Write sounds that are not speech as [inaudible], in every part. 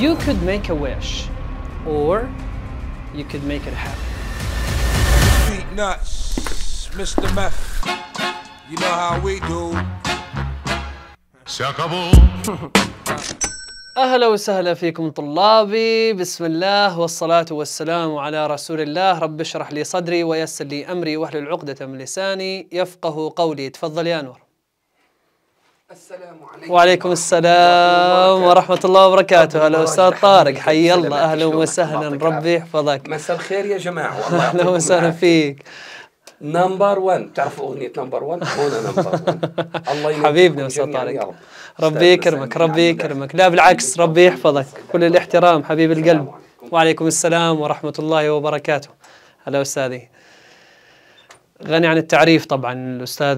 You could make a wish, or you could make it happen. Beat nuts, Mr. Meth. You know how we do. اهلا وسهلا فيكم طلابي بسم الله والصلاه والسلام على رسول الله رب اشرح لي صدري ويسر لي امري واحلل عقده من لساني يفقه قولي تفضل يا نور السلام عليكم وعليكم السلام ورحمة الله وبركاته هلا أستاذ طارق حي الله أهلا وسهلا ربي يحفظك مساء الخير يا جماعة [laughs] والله أهلا وسهلا فيك نمبر 1 تعرفوا أغنية نمبر 1 هنا نمبر 1 [laughs] الله ينور حبيبنا أستاذ طارق ربي يكرمك ربي يكرمك لا بالعكس ربي يحفظك كل الاحترام حبيب القلب وعليكم السلام ورحمة الله وبركاته هلا أستاذي غني عن التعريف طبعا الأستاذ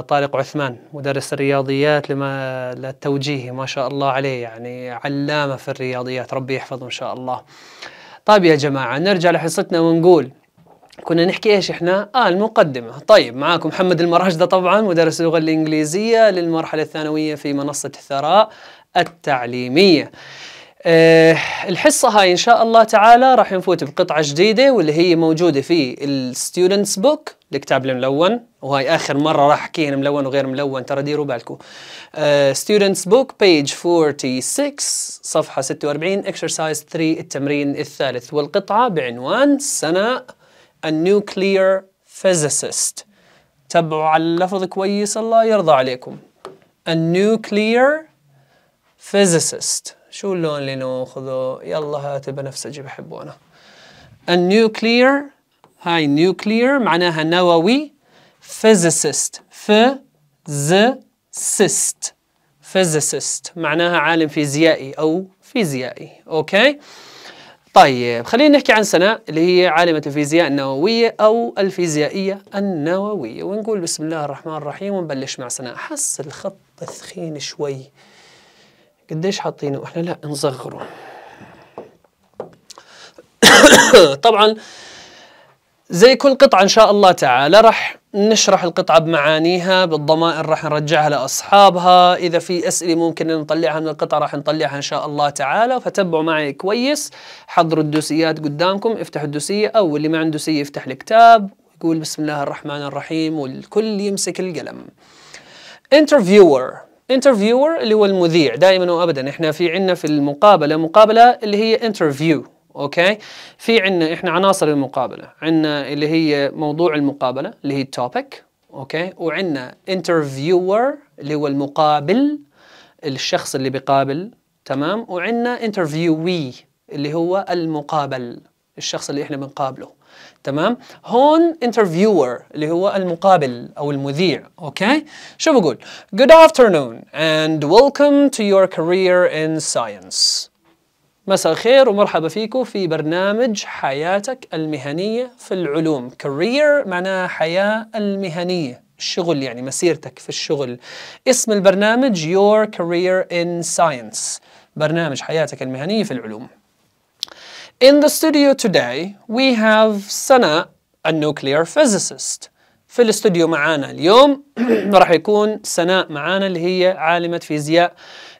طارق عثمان مدرس الرياضيات لما للتوجيه ما شاء الله عليه يعني علامة في الرياضيات ربي يحفظه إن شاء الله طيب يا جماعة نرجع لحصتنا ونقول كنا نحكي ايش احنا؟ اه المقدمة، طيب معاكم محمد المراشده طبعا مدرس اللغة الإنجليزية للمرحلة الثانوية في منصة الثراء التعليمية. أه الحصة هاي إن شاء الله تعالى راح نفوت بقطعة جديدة واللي هي موجودة في الستودنتس بوك الكتاب الملون وهاي آخر مرة راح أحكيها ملون وغير ملون ترى ديروا بالكم ستودنتس بوك بيج 46 صفحة 46 اكسرسايز 3 التمرين الثالث والقطعة بعنوان سناء النيوكليير physicist تبعوا على اللفظ كويس الله يرضى عليكم النيوكليير physicist شو اللون اللي ناخذه يلا هات البنفسجي بحبه انا النيوكلير هاي نيوكلير معناها نووي فيزيست فيزيست فيزيست معناها عالم فيزيائي او فيزيائي اوكي طيب خلينا نحكي عن سناء اللي هي عالمة الفيزياء النووية أو الفيزيائية النووية ونقول بسم الله الرحمن الرحيم ونبلش مع سناء حس الخط ثخين شوي قديش حاطينه واحنا لا نصغره [coughs] طبعا زي كل قطعة إن شاء الله تعالى رح نشرح القطعة بمعانيها بالضمائر رح نرجعها لأصحابها إذا في أسئلة ممكن نطلعها من القطعة رح نطلعها إن شاء الله تعالى فتبعوا معي كويس حضروا الدوسيات قدامكم افتحوا الدوسية أو اللي ما عنده دوسية يفتح الكتاب يقول بسم الله الرحمن الرحيم والكل يمسك القلم Interviewer انترفيور اللي هو المذيع دائما وابدا احنا في عندنا في المقابله مقابله اللي هي انترفيو اوكي في عندنا احنا عناصر المقابله عندنا اللي هي موضوع المقابله اللي هي التوبيك اوكي وعندنا انترفيور اللي هو المقابل الشخص اللي بيقابل تمام وعندنا انترفيوي اللي هو المقابل الشخص اللي احنا بنقابله تمام هون interviewer اللي هو المقابل أو المذيع أوكي شو بقول Good afternoon and welcome to your career in science مساء الخير ومرحبا فيكم في برنامج حياتك المهنية في العلوم career معناها حياة المهنية الشغل يعني مسيرتك في الشغل اسم البرنامج Your Career in Science برنامج حياتك المهنية في العلوم In the studio today, we have Sana, a nuclear physicist في الاستوديو معانا اليوم راح يكون سناء معانا اللي هي عالمة فيزياء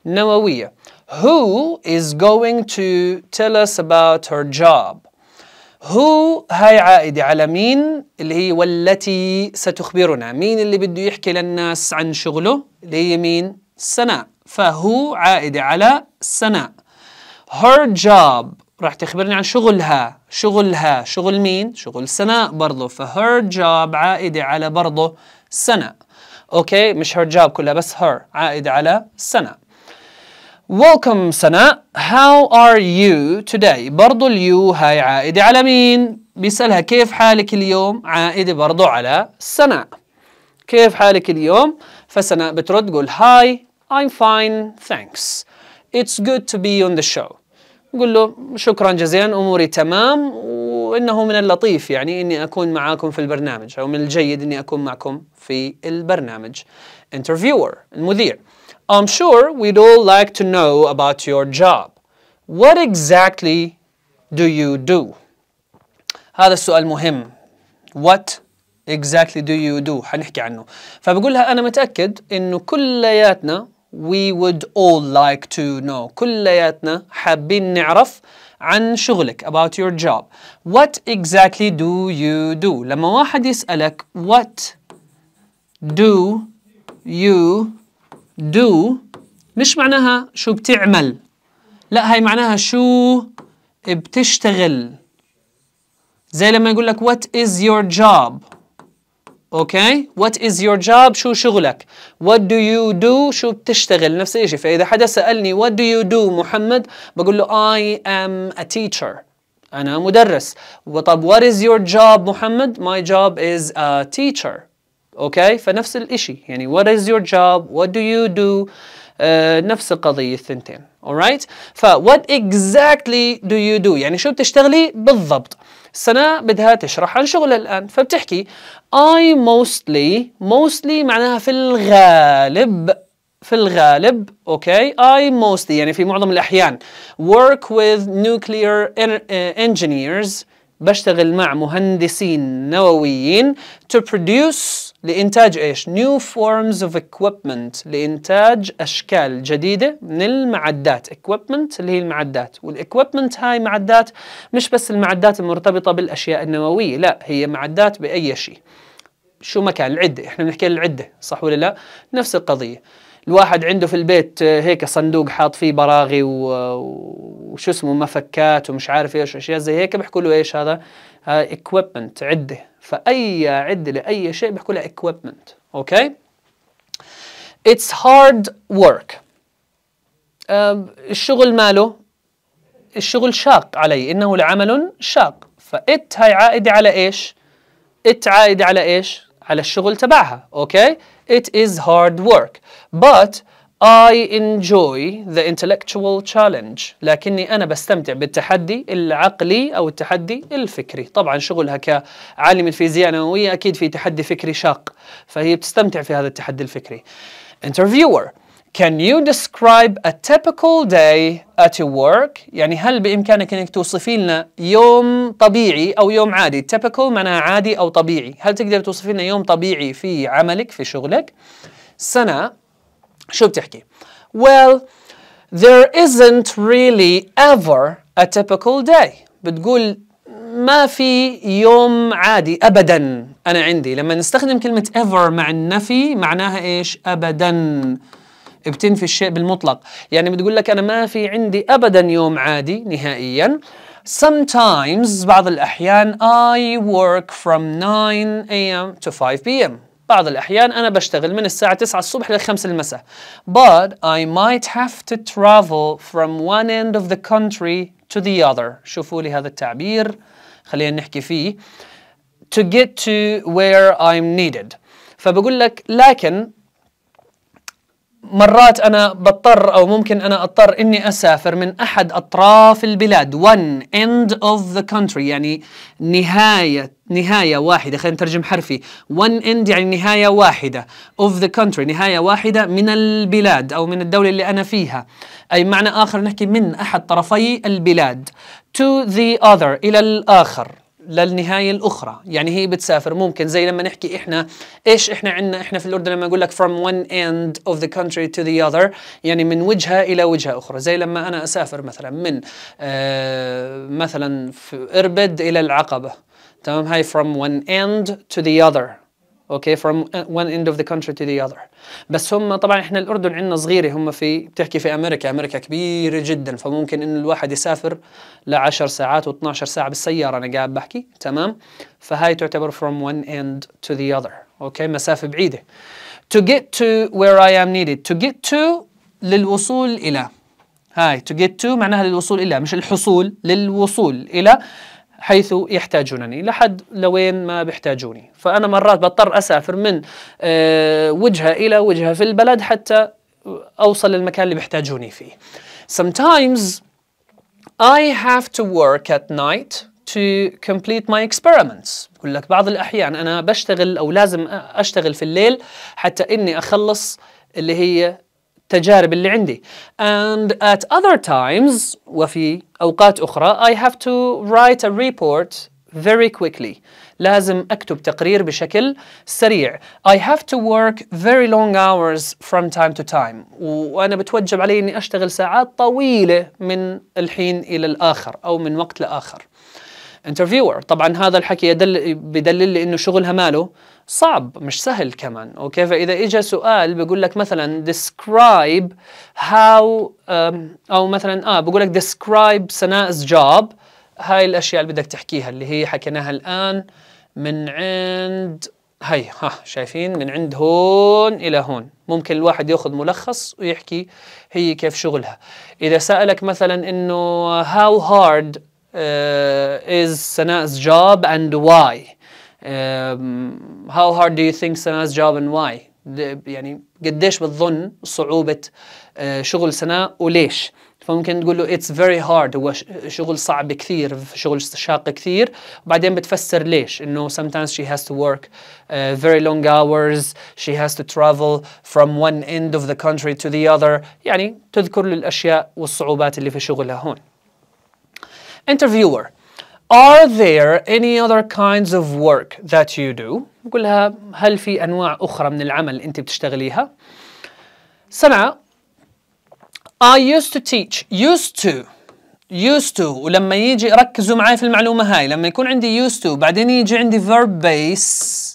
نووية who is going to tell us about her job Who هاي عائدة على مين اللي هي والتي ستخبرنا مين اللي بده يحكي للناس عن شغله اللي هي مين سناء فهو عائدة على سناء her job راح تخبرني عن شغلها شغلها شغل مين شغل سناء برضه فهير جوب عائدة على برضه سناء اوكي مش هير جوب كلها بس هير عائدة على سناء ويلكم سناء هاو ار يو توداي برضو اليو هاي عائدة على مين بيسألها كيف حالك اليوم عائدة برضو على سناء كيف حالك اليوم فسناء بترد تقول هاي I'm fine thanks It's good to be on the show يقول له شكرا جزيلا اموري تمام وانه من اللطيف يعني اني اكون معاكم في البرنامج او من الجيد اني اكون معكم في البرنامج. Interviewer المذيع I'm sure we'd all like to know about your job. What exactly do you do? هذا السؤال مهم. What exactly do you do؟ حنحكي عنه. فبقول لها انا متاكد انه كلياتنا we would all like to know كلياتنا حابين نعرف عن شغلك about your job what exactly do you do لما واحد يسألك what do you do مش معناها شو بتعمل لا هاي معناها شو بتشتغل زي لما يقول لك what is your job اوكي وات از يور جاب شو شغلك وات دو يو دو شو بتشتغل نفس الشيء فاذا حدا سالني وات دو يو دو محمد بقول له اي ام ا تيتشر انا مدرس وطب وات از يور جاب محمد ماي جاب از ا تيتشر اوكي فنفس الشيء يعني وات از يور جاب وات دو يو دو نفس القضيه الثنتين alright ف what exactly do you do يعني شو بتشتغلي بالضبط سناء بدها تشرح عن شغلها الآن فبتحكي I mostly mostly معناها في الغالب في الغالب اوكي I mostly يعني في معظم الأحيان work with nuclear eh، engineers بشتغل مع مهندسين نوويين to produce لإنتاج إيش؟ new forms of equipment لإنتاج أشكال جديدة من المعدات equipment اللي هي المعدات والequipment هاي معدات مش بس المعدات المرتبطة بالأشياء النووية لا هي معدات بأي شيء شو مكان العدة احنا بنحكي العدة صح ولا لا؟ نفس القضية الواحد عنده في البيت آه، هيك صندوق حاط فيه براغي آه، وشو اسمه مفكات ومش عارف ايش اشياء زي هيك بحكوا له ايش هذا؟ اكويبمنت آه، عده فاي عده لاي شيء بحكوا لها اكويبمنت اوكي؟ اتس هارد ورك الشغل ماله الشغل شاق علي انه لعمل شاق فات هاي عائده على ايش؟ ات عائده على ايش؟ على الشغل تبعها اوكي it is hard work but I enjoy the intellectual challenge لكني أنا بستمتع بالتحدي العقلي أو التحدي الفكري طبعا شغلها كعالم الفيزياء النووية أكيد في تحدي فكري شاق فهي بتستمتع في هذا التحدي الفكري interviewer Can you describe a typical day at your work? يعني هل بإمكانك أنك توصفي لنا يوم طبيعي أو يوم عادي؟ typical معناها عادي أو طبيعي، هل تقدر توصفي لنا يوم طبيعي في عملك في شغلك؟ سنة شو بتحكي؟ Well, there isn't really ever a typical day. بتقول ما في يوم عادي أبدا أنا عندي، لما نستخدم كلمة ever مع النفي معناها إيش؟ أبداً بتنفي الشيء بالمطلق يعني بتقول لك أنا ما في عندي أبدا يوم عادي نهائيا Sometimes بعض الأحيان I work from 9 a.m. to 5 p.m. بعض الأحيان أنا بشتغل من الساعة 9 الصبح لل 5 المساء. But I might have to travel from one end of the country to the other. شوفوا لي هذا التعبير خلينا نحكي فيه. To get to where I'm needed. فبقول لك لكن مرات أنا بضطر أو ممكن أنا أضطر إني أسافر من أحد أطراف البلاد one end of the country يعني نهاية نهاية واحدة خلينا نترجم حرفي one end يعني نهاية واحدة of the country نهاية واحدة من البلاد أو من الدولة اللي أنا فيها أي معنى آخر نحكي من أحد طرفي البلاد to the other إلى الآخر للنهاية الأخرى يعني هي بتسافر ممكن زي لما نحكي إحنا إيش إحنا عنا إحنا في الأردن لما أقول لك from one end of the country to the other يعني من وجهة إلى وجهة أخرى زي لما أنا أسافر مثلا من آه مثلا في إربد إلى العقبة تمام هاي from one end to the other اوكي فروم وان اند اوف ذا كونتري تو ذا اذر بس هم طبعا احنا الاردن عندنا صغيره هم في بتحكي في امريكا امريكا كبيره جدا فممكن انه الواحد يسافر ل 10 ساعات و12 ساعه بالسياره انا قاعد بحكي تمام فهاي تعتبر فروم وان اند تو ذا اذر اوكي مسافه بعيده to get to where I am needed to get to للوصول الى هاي to get to معناها للوصول الى مش الحصول للوصول الى حيث يحتاجونني لحد لوين ما بيحتاجوني فأنا مرات بضطر أسافر من آه، وجهة إلى وجهة في البلد حتى أوصل للمكان اللي بيحتاجوني فيه Sometimes I have to work at night to complete my experiments بقول لك بعض الأحيان أنا بشتغل أو لازم أشتغل في الليل حتى إني أخلص اللي هي التجارب اللي عندي and at other times وفي أوقات أخرى I have to write a report very quickly لازم أكتب تقرير بشكل سريع I have to work very long hours from time to time وأنا بتوجب علي أني أشتغل ساعات طويلة من الحين إلى الآخر أو من وقت لآخر انترفيور طبعا هذا الحكي يدل بدلل لي انه شغلها ماله صعب مش سهل كمان اوكي فاذا اجى سؤال بقول لك مثلا ديسكرايب هاو او مثلا اه بقول لك ديسكرايب سناء's جوب هاي الاشياء اللي بدك تحكيها اللي هي حكيناها الان من عند هي ها شايفين من عند هون إلى هون ممكن الواحد يأخذ ملخص ويحكي هي كيف شغلها إذا سألك مثلا إنه how hard Uh, is Sana's job and why? Um, how hard do you think Sana's job and why? يعني قديش بتظن صعوبة uh, شغل سناء وليش؟ فممكن تقول له it's very hard هو شغل صعب كثير شغل شاق كثير وبعدين بتفسر ليش انه sometimes she has to work uh, very long hours she has to travel from one end of the country to the other يعني تذكر له الاشياء والصعوبات اللي في شغلها هون Interviewer, are there any other kinds of work that you do? قلها هل في أنواع أخرى من العمل أنت بتشتغليها؟ سمع I used to teach used to used to ولما يجي ركزوا معي في المعلومة هاي لما يكون عندي used to بعدين يجي عندي verb base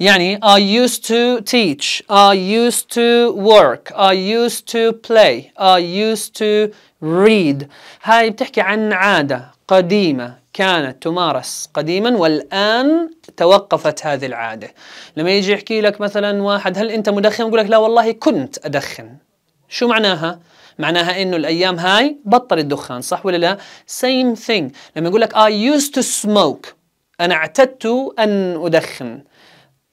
يعني I used to teach I used to work I used to play I used to read هاي بتحكي عن عادة قديمة كانت تمارس قديما والآن توقفت هذه العادة لما يجي يحكي لك مثلا واحد هل أنت مدخن يقول لك لا والله كنت أدخن شو معناها؟ معناها انه الايام هاي بطل الدخان صح ولا لا؟ same thing لما يقول لك I used to smoke انا اعتدت ان ادخن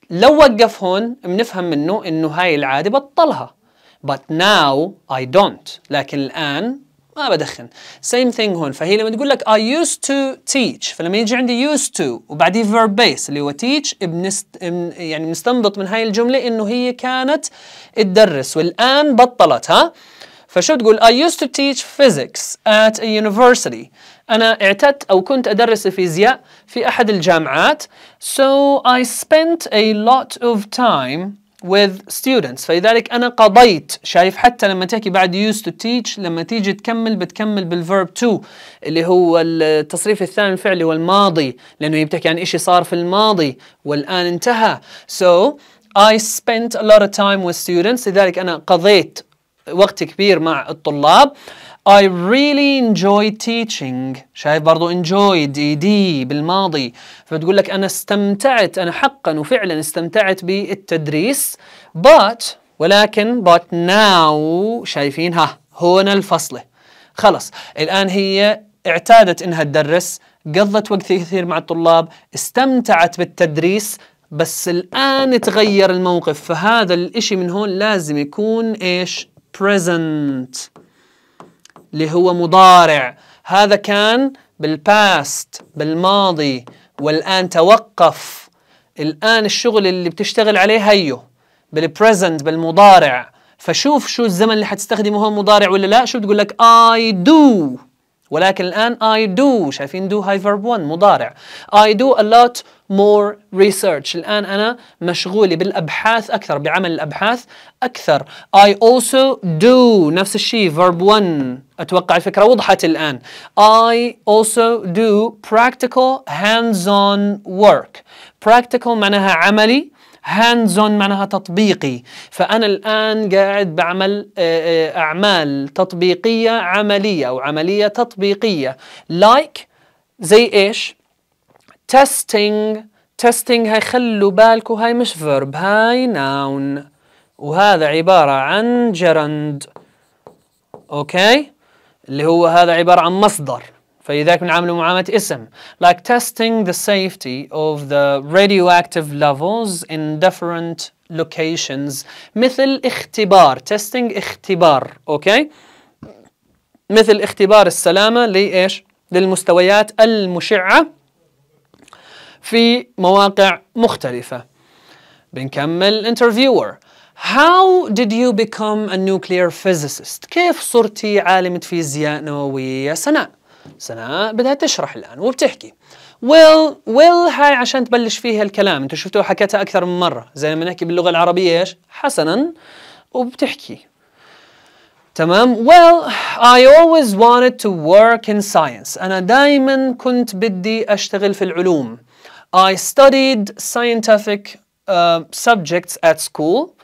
لو وقف هون بنفهم منه انه هاي العاده بطلها but now I don't لكن الان ما بدخن same thing هون فهي لما تقول لك I used to teach فلما يجي عندي used to وبعديه verb base اللي هو teach بنست يعني بنستنبط من هاي الجملة انه هي كانت تدرس والان بطلت ها فشو تقول I used to teach physics at a university أنا اعتدت أو كنت أدرس الفيزياء في أحد الجامعات so I spent a lot of time with students فلذلك أنا قضيت شايف حتى لما تحكي بعد used to teach لما تيجي تكمل بتكمل بالverb to اللي هو التصريف الثاني الفعلي والماضي لأنه بتحكي عن إشي صار في الماضي والآن انتهى so I spent a lot of time with students لذلك أنا قضيت وقت كبير مع الطلاب I really enjoy teaching شايف برضو enjoyed ed بالماضي فبتقول لك أنا استمتعت أنا حقا وفعلا استمتعت بالتدريس but ولكن but now شايفين ها هنا الفصلة خلص الآن هي اعتادت إنها تدرس قضت وقت كثير مع الطلاب استمتعت بالتدريس بس الآن تغير الموقف فهذا الإشي من هون لازم يكون إيش present اللي هو مضارع هذا كان بالباست بالماضي والآن توقف الآن الشغل اللي بتشتغل عليه هيو بالبريزنت بالمضارع فشوف شو الزمن اللي حتستخدمه هون مضارع ولا لا شو بتقول لك I do ولكن الآن I do شايفين do هاي verb 1 مضارع I do a lot more research الآن أنا مشغولة بالأبحاث أكثر بعمل الأبحاث أكثر I also do نفس الشيء verb 1 أتوقع الفكرة وضحت الآن I also do practical hands-on work practical معناها عملي هاندز اون معناها تطبيقي فأنا الآن قاعد بعمل آه، آه، أعمال تطبيقية عملية أو عملية تطبيقية لايك like زي إيش testing تيستينج هاي خلوا بالكم هاي مش verb هاي noun وهذا عبارة عن جرند أوكي اللي هو هذا عبارة عن مصدر فلذلك بنعامله معاملة اسم like testing the safety of the radioactive levels in different locations مثل اختبار testing اختبار اوكي مثل اختبار السلامة لإيش للمستويات المشعة في مواقع مختلفة بنكمل interviewer How did you become a nuclear physicist؟ كيف صرتي عالمة فيزياء نووية يا سناء؟ سناء بدها تشرح الآن وبتحكي ويل ويل هاي عشان تبلش فيها الكلام انتم شفتوها حكيتها أكثر من مرة زي لما نحكي باللغة العربية إيش حسنا وبتحكي تمام well I always wanted to work in science أنا دايما كنت بدي أشتغل في العلوم I studied scientific uh, subjects at school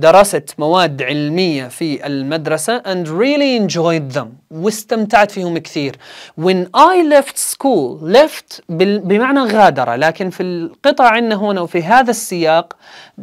درست مواد علمية في المدرسة and really enjoyed them واستمتعت فيهم كثير when I left school left بمعنى غادرة لكن في القطع عندنا هنا وفي هذا السياق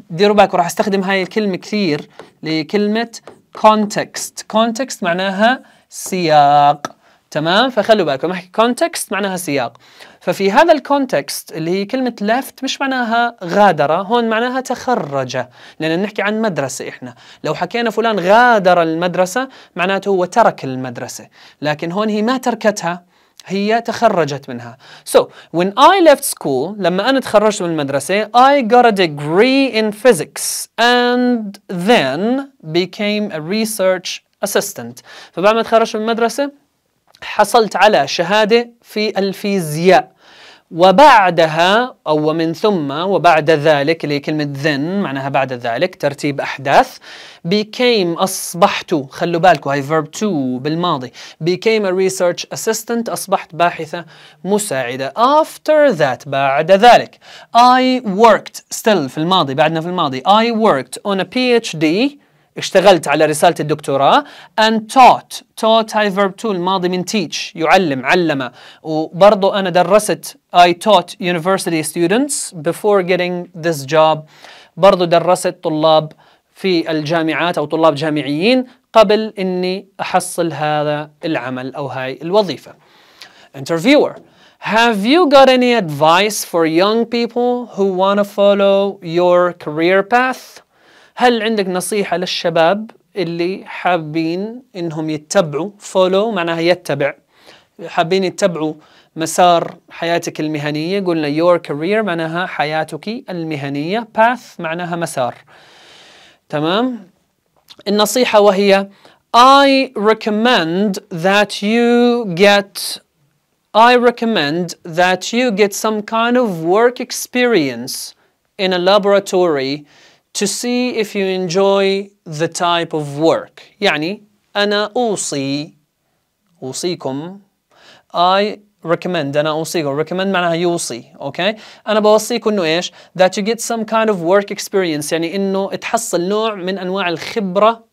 ديروا بالكم راح استخدم هاي الكلمة كثير لكلمة context context معناها سياق تمام فخلوا بالكم احكي context معناها سياق ففي هذا الكونتكست اللي هي كلمة left مش معناها غادر هون معناها تخرج لأن نحكي عن مدرسة إحنا لو حكينا فلان غادر المدرسة معناته هو ترك المدرسة لكن هون هي ما تركتها هي تخرجت منها. So when I left school لما أنا تخرجت من المدرسة I got a degree in physics and then became a research assistant. فبعد ما تخرجت من المدرسة حصلت على شهادة في الفيزياء وبعدها أو ومن ثم وبعد ذلك اللي هي كلمة then معناها بعد ذلك ترتيب أحداث became أصبحت خلوا بالكم هاي verb to بالماضي became a research assistant أصبحت باحثة مساعدة after that بعد ذلك I worked still في الماضي بعدنا في الماضي I worked on a PhD اشتغلت على رسالة الدكتوراه and taught taught هاي verb to الماضي من teach يعلم علم وبرضو أنا درست I taught university students before getting this job برضو درست طلاب في الجامعات أو طلاب جامعيين قبل إني أحصل هذا العمل أو هاي الوظيفة interviewer Have you got any advice for young people who want to follow your career path? هل عندك نصيحة للشباب اللي حابين انهم يتبعوا فولو معناها يتبع حابين يتبعوا مسار حياتك المهنية قلنا your career معناها حياتك المهنية path معناها مسار تمام النصيحة وهي I recommend that you get I recommend that you get some kind of work experience in a laboratory to see if you enjoy the type of work يعني أنا أوصي أوصيكم I recommend أنا أوصيكم recommend معناها يوصي أوكي okay? أنا بوصيكم إنه إيش that you get some kind of work experience يعني إنه تحصل نوع من أنواع الخبرة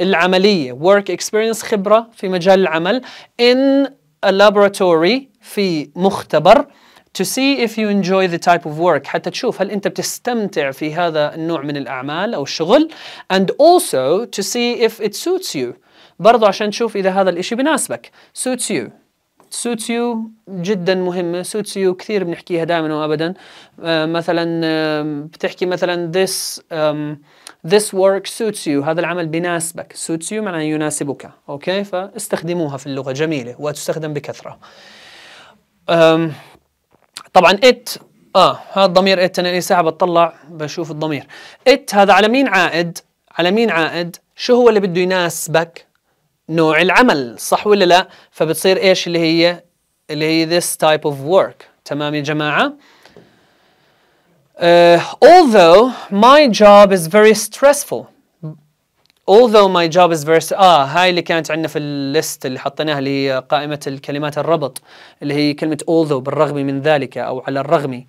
العملية work experience خبرة في مجال العمل in a laboratory في مختبر to see if you enjoy the type of work حتى تشوف هل أنت بتستمتع في هذا النوع من الأعمال أو الشغل and also to see if it suits you برضو عشان تشوف إذا هذا الإشي بناسبك suits you suits you جدا مهمة suits you كثير بنحكيها دائما وأبدا uh, مثلا uh, بتحكي مثلا this um, this work suits you هذا العمل بناسبك suits you معناه يناسبك أوكي فاستخدموها في اللغة جميلة وتستخدم بكثرة um, طبعا ات اه هذا الضمير ات انا اي ساعه بطلع بشوف الضمير ات هذا على مين عائد على مين عائد شو هو اللي بده يناسبك نوع العمل صح ولا لا فبتصير ايش اللي هي اللي هي this type of work تمام يا جماعه uh, although my job is very stressful although my job is versatile اه هاي اللي كانت عندنا في الليست اللي حطيناها اللي هي قائمه الكلمات الربط اللي هي كلمه although بالرغم من ذلك او على الرغم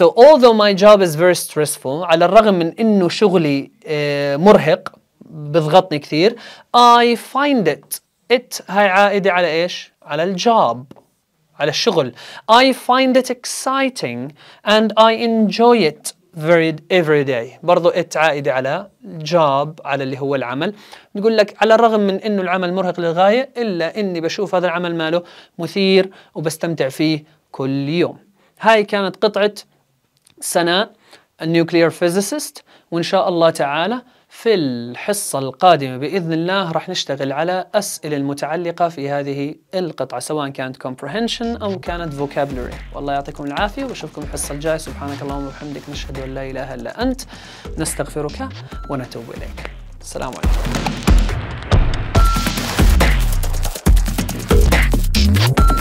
so although my job is very stressful على الرغم من انه شغلي آه، مرهق بضغطني كثير I find it it هاي عائده على ايش على الجوب على الشغل I find it exciting and I enjoy it very every day برضو it عائدة على job على اللي هو العمل نقول لك على الرغم من انه العمل مرهق للغاية الا اني بشوف هذا العمل ماله مثير وبستمتع فيه كل يوم هاي كانت قطعة سناء النيوكليير فيزيسيست وان شاء الله تعالى في الحصة القادمة بإذن الله راح نشتغل على أسئلة المتعلقة في هذه القطعة سواء كانت comprehension أو كانت vocabulary والله يعطيكم العافية وأشوفكم الحصة الجاية سبحانك اللهم وبحمدك نشهد أن لا إله إلا أنت نستغفرك ونتوب إليك السلام عليكم